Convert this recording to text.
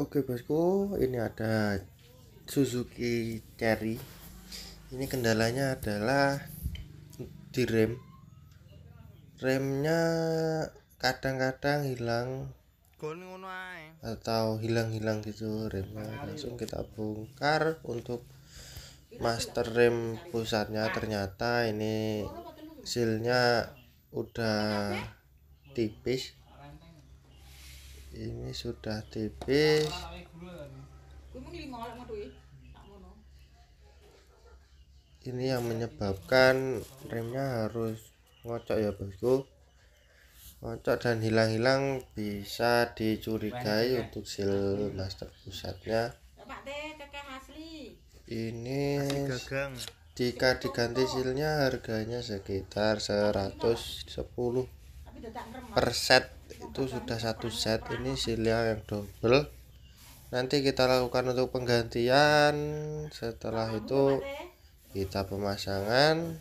Oke bosku, ini ada Suzuki Cherry. Ini kendalanya adalah di rem. Remnya kadang-kadang hilang atau hilang-hilang gitu remnya. Langsung kita bongkar untuk master rem pusatnya ternyata ini sealnya udah tipis ini sudah tipis ini yang menyebabkan remnya harus ngocok ya bosku ngocok dan hilang-hilang bisa dicurigai ya? untuk seal master pusatnya ini jika diganti silnya harganya sekitar 110 set itu sudah satu set ini silia yang double nanti kita lakukan untuk penggantian setelah itu kita pemasangan